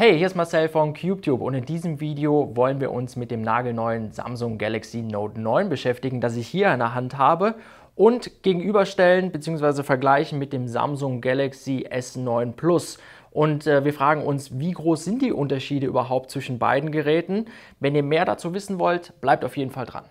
Hey, hier ist Marcel von CubeTube und in diesem Video wollen wir uns mit dem nagelneuen Samsung Galaxy Note 9 beschäftigen, das ich hier in der Hand habe und gegenüberstellen bzw. vergleichen mit dem Samsung Galaxy S9 Plus. Und äh, wir fragen uns, wie groß sind die Unterschiede überhaupt zwischen beiden Geräten? Wenn ihr mehr dazu wissen wollt, bleibt auf jeden Fall dran.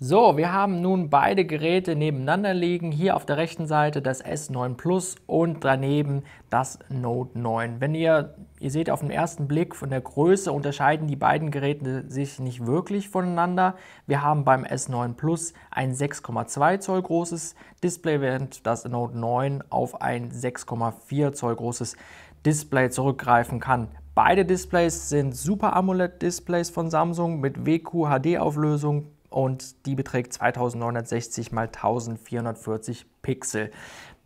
So, wir haben nun beide Geräte nebeneinander liegen. Hier auf der rechten Seite das S9 Plus und daneben das Note 9. Wenn ihr, ihr seht auf den ersten Blick von der Größe unterscheiden die beiden Geräte sich nicht wirklich voneinander. Wir haben beim S9 Plus ein 6,2 Zoll großes Display, während das Note 9 auf ein 6,4 Zoll großes Display zurückgreifen kann. Beide Displays sind Super AMOLED Displays von Samsung mit WQHD-Auflösung und die beträgt 2960 mal 1440 Pixel.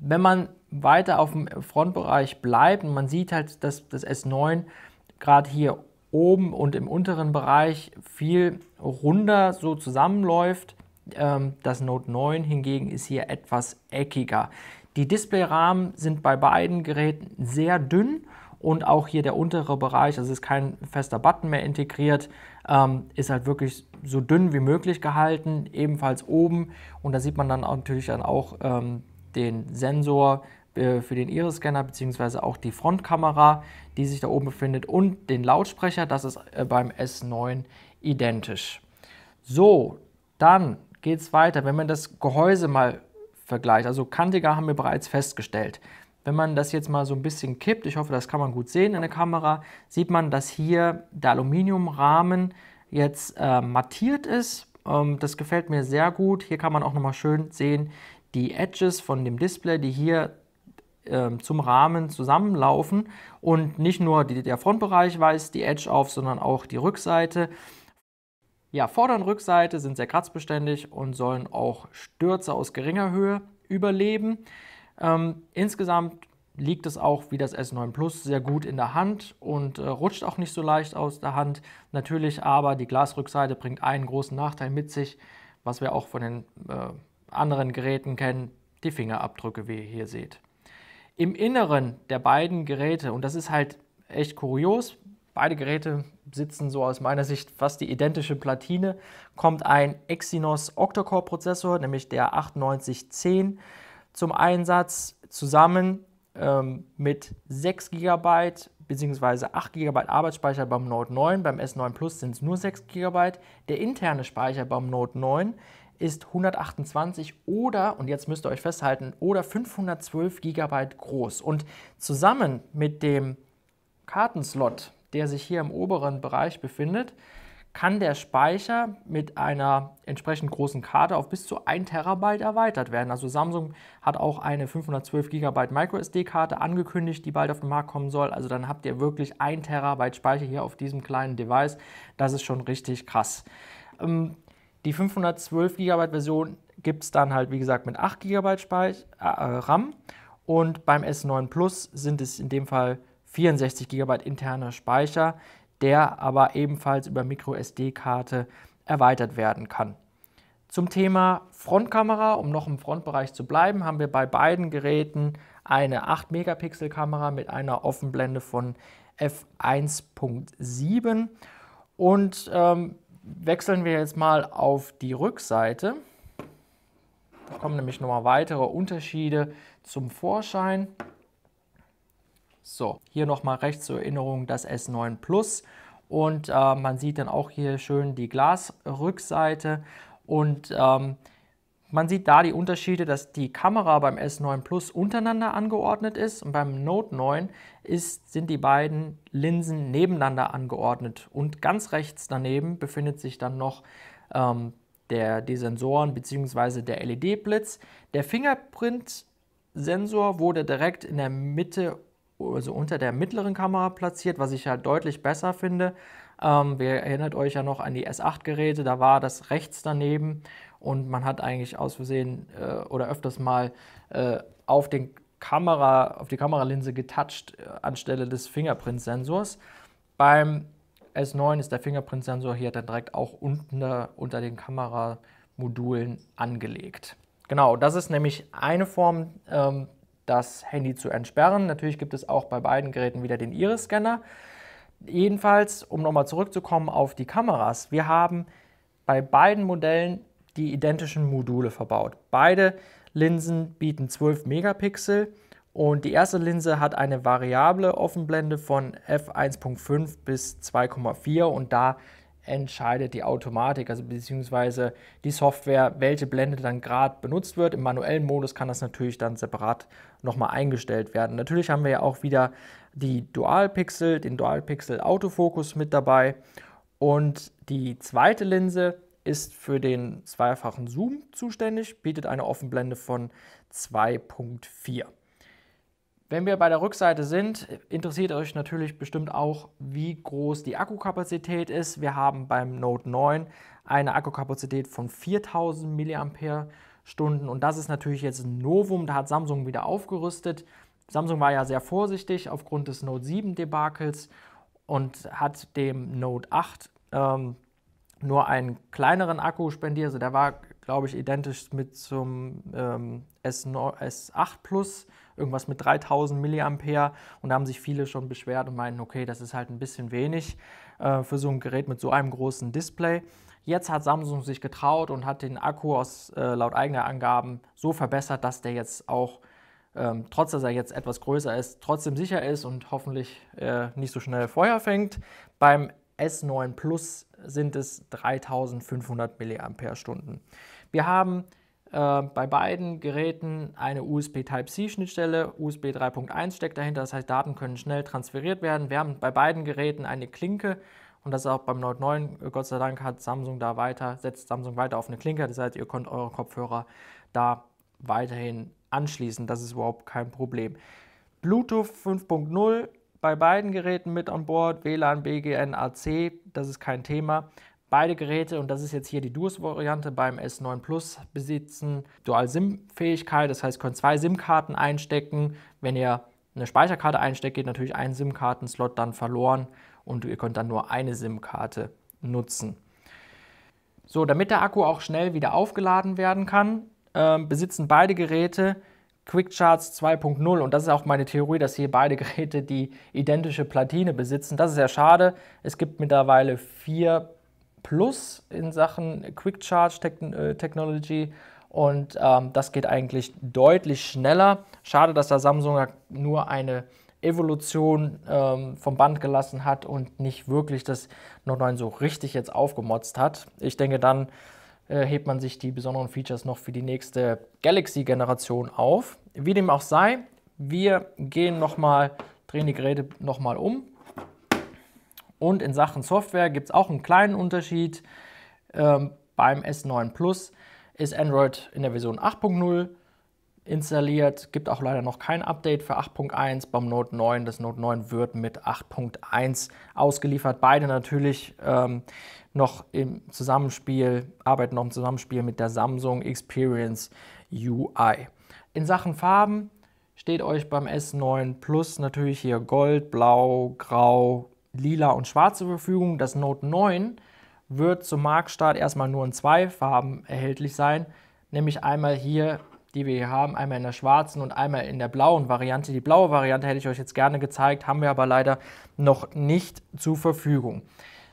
Wenn man weiter auf dem Frontbereich bleibt und man sieht halt, dass das S9 gerade hier oben und im unteren Bereich viel runder so zusammenläuft, ähm, das Note 9 hingegen ist hier etwas eckiger. Die Displayrahmen sind bei beiden Geräten sehr dünn und auch hier der untere Bereich, also ist kein fester Button mehr integriert, ähm, ist halt wirklich so dünn wie möglich gehalten, ebenfalls oben. Und da sieht man dann natürlich dann auch ähm, den Sensor äh, für den Iris-Scanner beziehungsweise auch die Frontkamera, die sich da oben befindet und den Lautsprecher. Das ist äh, beim S9 identisch. So, dann geht es weiter. Wenn man das Gehäuse mal vergleicht, also kantiger haben wir bereits festgestellt. Wenn man das jetzt mal so ein bisschen kippt, ich hoffe, das kann man gut sehen in der Kamera, sieht man, dass hier der Aluminiumrahmen jetzt äh, mattiert ist. Ähm, das gefällt mir sehr gut. Hier kann man auch nochmal schön sehen, die Edges von dem Display, die hier ähm, zum Rahmen zusammenlaufen und nicht nur die, der Frontbereich weist die Edge auf, sondern auch die Rückseite. Ja, Vorder- und Rückseite sind sehr kratzbeständig und sollen auch Stürze aus geringer Höhe überleben. Ähm, insgesamt liegt es auch wie das S9 Plus sehr gut in der Hand und äh, rutscht auch nicht so leicht aus der Hand. Natürlich aber die Glasrückseite bringt einen großen Nachteil mit sich, was wir auch von den äh, anderen Geräten kennen, die Fingerabdrücke, wie ihr hier seht. Im Inneren der beiden Geräte, und das ist halt echt kurios, beide Geräte sitzen so aus meiner Sicht fast die identische Platine, kommt ein Exynos octocore prozessor nämlich der 9810, zum Einsatz zusammen ähm, mit 6 GB bzw. 8 GB Arbeitsspeicher beim Note 9, beim S9 Plus sind es nur 6 GB. Der interne Speicher beim Note 9 ist 128 oder, und jetzt müsst ihr euch festhalten, oder 512 GB groß. Und zusammen mit dem Kartenslot, der sich hier im oberen Bereich befindet, kann der Speicher mit einer entsprechend großen Karte auf bis zu 1 Terabyte erweitert werden. Also Samsung hat auch eine 512 GB MicroSD-Karte angekündigt, die bald auf den Markt kommen soll. Also dann habt ihr wirklich 1 Terabyte Speicher hier auf diesem kleinen Device. Das ist schon richtig krass. Ähm, die 512 GB Version gibt es dann halt, wie gesagt, mit 8 GB Speich äh, äh, RAM. Und beim S9 Plus sind es in dem Fall 64 GB interner Speicher der aber ebenfalls über MicroSD-Karte erweitert werden kann. Zum Thema Frontkamera, um noch im Frontbereich zu bleiben, haben wir bei beiden Geräten eine 8-Megapixel-Kamera mit einer Offenblende von f1.7 und ähm, wechseln wir jetzt mal auf die Rückseite. Da kommen nämlich nochmal weitere Unterschiede zum Vorschein. So, hier nochmal rechts zur Erinnerung das S9 Plus und äh, man sieht dann auch hier schön die Glasrückseite und ähm, man sieht da die Unterschiede, dass die Kamera beim S9 Plus untereinander angeordnet ist und beim Note 9 ist, sind die beiden Linsen nebeneinander angeordnet. Und ganz rechts daneben befindet sich dann noch ähm, der, die Sensoren bzw. der LED-Blitz. Der Fingerprint-Sensor wurde direkt in der Mitte also unter der mittleren Kamera platziert, was ich halt deutlich besser finde. Ähm, ihr erinnert euch ja noch an die S8-Geräte, da war das rechts daneben und man hat eigentlich aus Versehen äh, oder öfters mal äh, auf, den Kamera, auf die Kameralinse getoucht äh, anstelle des Fingerprint-Sensors. Beim S9 ist der Fingerprint-Sensor hier dann direkt auch unter, äh, unter den Kameramodulen angelegt. Genau, das ist nämlich eine Form ähm, das Handy zu entsperren. Natürlich gibt es auch bei beiden Geräten wieder den Iris-Scanner. Jedenfalls, um nochmal zurückzukommen auf die Kameras, wir haben bei beiden Modellen die identischen Module verbaut. Beide Linsen bieten 12 Megapixel und die erste Linse hat eine variable Offenblende von f1.5 bis 2,4 und da entscheidet die Automatik, also beziehungsweise die Software, welche Blende dann gerade benutzt wird. Im manuellen Modus kann das natürlich dann separat nochmal eingestellt werden. Natürlich haben wir ja auch wieder die Dualpixel, den Dualpixel Autofokus mit dabei. Und die zweite Linse ist für den zweifachen Zoom zuständig, bietet eine Offenblende von 2.4. Wenn wir bei der Rückseite sind, interessiert euch natürlich bestimmt auch, wie groß die Akkukapazität ist. Wir haben beim Note 9 eine Akkukapazität von 4000 mAh und das ist natürlich jetzt ein Novum, da hat Samsung wieder aufgerüstet. Samsung war ja sehr vorsichtig aufgrund des Note 7 Debakels und hat dem Note 8 ähm, nur einen kleineren Akku spendiert. Also der war glaube ich, identisch mit zum ähm, s 8 Plus, irgendwas mit 3000 mAh. Und da haben sich viele schon beschwert und meinten, okay, das ist halt ein bisschen wenig äh, für so ein Gerät mit so einem großen Display. Jetzt hat Samsung sich getraut und hat den Akku aus, äh, laut eigener Angaben so verbessert, dass der jetzt auch, ähm, trotz dass er jetzt etwas größer ist, trotzdem sicher ist und hoffentlich äh, nicht so schnell Feuer fängt. Beim S9 Plus sind es 3500 mAh. Wir haben äh, bei beiden Geräten eine USB Type-C-Schnittstelle, USB 3.1 steckt dahinter, das heißt, Daten können schnell transferiert werden. Wir haben bei beiden Geräten eine Klinke und das ist auch beim Note 9, Gott sei Dank hat Samsung da weiter, setzt Samsung weiter auf eine Klinke, das heißt, ihr könnt eure Kopfhörer da weiterhin anschließen, das ist überhaupt kein Problem. Bluetooth 5.0 bei beiden Geräten mit an Bord, WLAN, BGN, AC, das ist kein Thema. Beide Geräte, und das ist jetzt hier die Duos-Variante beim S9 Plus, besitzen Dual-SIM-Fähigkeit. Das heißt, könnt zwei SIM-Karten einstecken. Wenn ihr eine Speicherkarte einsteckt, geht natürlich ein SIM-Karten-Slot dann verloren und ihr könnt dann nur eine SIM-Karte nutzen. So, damit der Akku auch schnell wieder aufgeladen werden kann, äh, besitzen beide Geräte Quick Charts 2.0 und das ist auch meine Theorie, dass hier beide Geräte die identische Platine besitzen. Das ist ja schade. Es gibt mittlerweile vier Plus in Sachen Quick Charge äh, Technology und ähm, das geht eigentlich deutlich schneller. Schade, dass da Samsung nur eine Evolution ähm, vom Band gelassen hat und nicht wirklich das Note 9 so richtig jetzt aufgemotzt hat. Ich denke, dann äh, hebt man sich die besonderen Features noch für die nächste Galaxy-Generation auf. Wie dem auch sei, wir gehen nochmal, drehen die Geräte nochmal um und in Sachen Software gibt es auch einen kleinen Unterschied. Ähm, beim S9 Plus ist Android in der Version 8.0 installiert, gibt auch leider noch kein Update für 8.1 beim Note 9. Das Note 9 wird mit 8.1 ausgeliefert. Beide natürlich ähm, noch im Zusammenspiel, arbeiten noch im Zusammenspiel mit der Samsung Experience UI. In Sachen Farben steht euch beim S9 Plus natürlich hier Gold, Blau, Grau, lila und schwarz zur Verfügung. Das Note 9 wird zum Marktstart erstmal nur in zwei Farben erhältlich sein, nämlich einmal hier, die wir hier haben, einmal in der schwarzen und einmal in der blauen Variante. Die blaue Variante hätte ich euch jetzt gerne gezeigt, haben wir aber leider noch nicht zur Verfügung.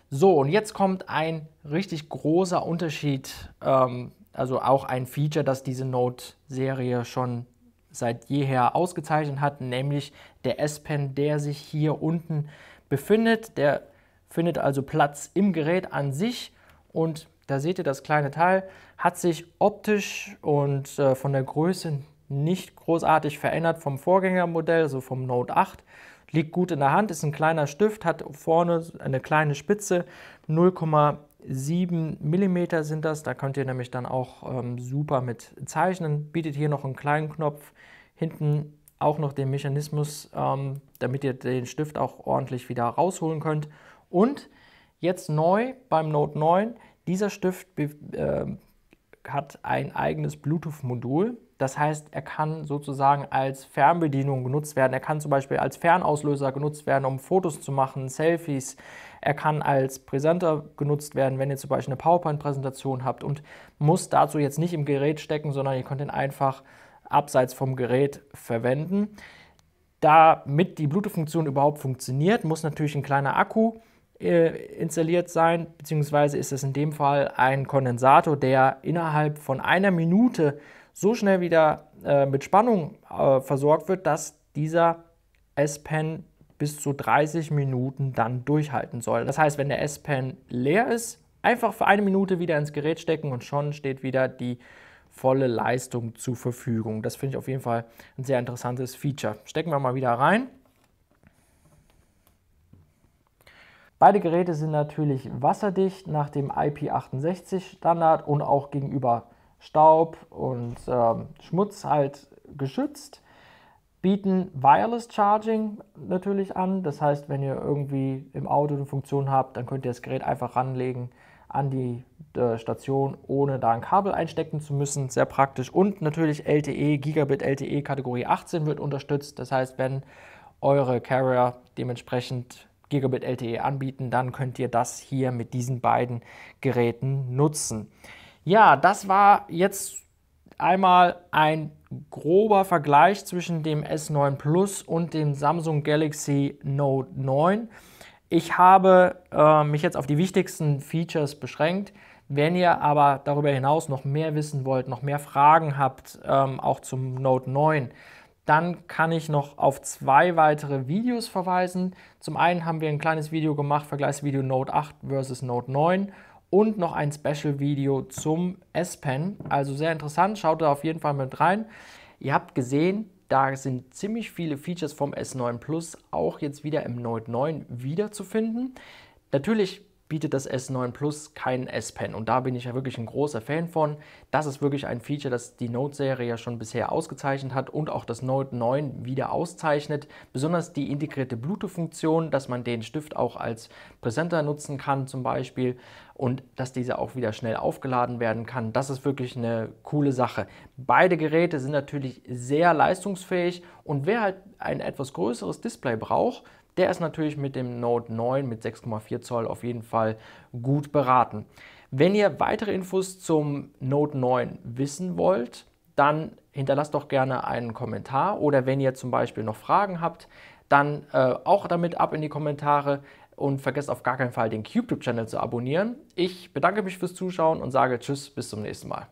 So, und jetzt kommt ein richtig großer Unterschied, ähm, also auch ein Feature, das diese Note-Serie schon seit jeher ausgezeichnet hat, nämlich der S-Pen, der sich hier unten befindet. Der findet also Platz im Gerät an sich und da seht ihr das kleine Teil, hat sich optisch und äh, von der Größe nicht großartig verändert vom Vorgängermodell, so vom Note 8. Liegt gut in der Hand, ist ein kleiner Stift, hat vorne eine kleine Spitze, 0,7 mm sind das. Da könnt ihr nämlich dann auch ähm, super mit zeichnen. Bietet hier noch einen kleinen Knopf, hinten auch noch den Mechanismus, ähm, damit ihr den Stift auch ordentlich wieder rausholen könnt. Und jetzt neu beim Note 9, dieser Stift äh, hat ein eigenes Bluetooth-Modul. Das heißt, er kann sozusagen als Fernbedienung genutzt werden. Er kann zum Beispiel als Fernauslöser genutzt werden, um Fotos zu machen, Selfies. Er kann als Präsenter genutzt werden, wenn ihr zum Beispiel eine PowerPoint-Präsentation habt und muss dazu jetzt nicht im Gerät stecken, sondern ihr könnt ihn einfach abseits vom Gerät verwenden. Damit die Bluetooth-Funktion überhaupt funktioniert, muss natürlich ein kleiner Akku äh, installiert sein, beziehungsweise ist es in dem Fall ein Kondensator, der innerhalb von einer Minute so schnell wieder äh, mit Spannung äh, versorgt wird, dass dieser S-Pen bis zu 30 Minuten dann durchhalten soll. Das heißt, wenn der S-Pen leer ist, einfach für eine Minute wieder ins Gerät stecken und schon steht wieder die volle Leistung zur Verfügung. Das finde ich auf jeden Fall ein sehr interessantes Feature. Stecken wir mal wieder rein. Beide Geräte sind natürlich wasserdicht nach dem IP68 Standard und auch gegenüber Staub und äh, Schmutz halt geschützt. Bieten Wireless Charging natürlich an, das heißt, wenn ihr irgendwie im Auto eine Funktion habt, dann könnt ihr das Gerät einfach ranlegen, an die äh, Station, ohne da ein Kabel einstecken zu müssen. Sehr praktisch. Und natürlich LTE, Gigabit LTE Kategorie 18 wird unterstützt. Das heißt, wenn eure Carrier dementsprechend Gigabit LTE anbieten, dann könnt ihr das hier mit diesen beiden Geräten nutzen. Ja, das war jetzt einmal ein grober Vergleich zwischen dem S9 Plus und dem Samsung Galaxy Note 9. Ich habe äh, mich jetzt auf die wichtigsten Features beschränkt. Wenn ihr aber darüber hinaus noch mehr wissen wollt, noch mehr Fragen habt, ähm, auch zum Note 9, dann kann ich noch auf zwei weitere Videos verweisen. Zum einen haben wir ein kleines Video gemacht, Vergleichsvideo Note 8 versus Note 9 und noch ein Special-Video zum S-Pen. Also sehr interessant, schaut da auf jeden Fall mit rein. Ihr habt gesehen, da sind ziemlich viele Features vom S9 Plus auch jetzt wieder im Note 9 wiederzufinden. Natürlich bietet das S9 Plus keinen S-Pen. Und da bin ich ja wirklich ein großer Fan von. Das ist wirklich ein Feature, das die Note-Serie ja schon bisher ausgezeichnet hat und auch das Note 9 wieder auszeichnet. Besonders die integrierte Bluetooth-Funktion, dass man den Stift auch als Präsenter nutzen kann zum Beispiel und dass dieser auch wieder schnell aufgeladen werden kann. Das ist wirklich eine coole Sache. Beide Geräte sind natürlich sehr leistungsfähig und wer halt ein etwas größeres Display braucht, der ist natürlich mit dem Note 9 mit 6,4 Zoll auf jeden Fall gut beraten. Wenn ihr weitere Infos zum Note 9 wissen wollt, dann hinterlasst doch gerne einen Kommentar oder wenn ihr zum Beispiel noch Fragen habt, dann äh, auch damit ab in die Kommentare und vergesst auf gar keinen Fall den YouTube-Channel zu abonnieren. Ich bedanke mich fürs Zuschauen und sage Tschüss, bis zum nächsten Mal.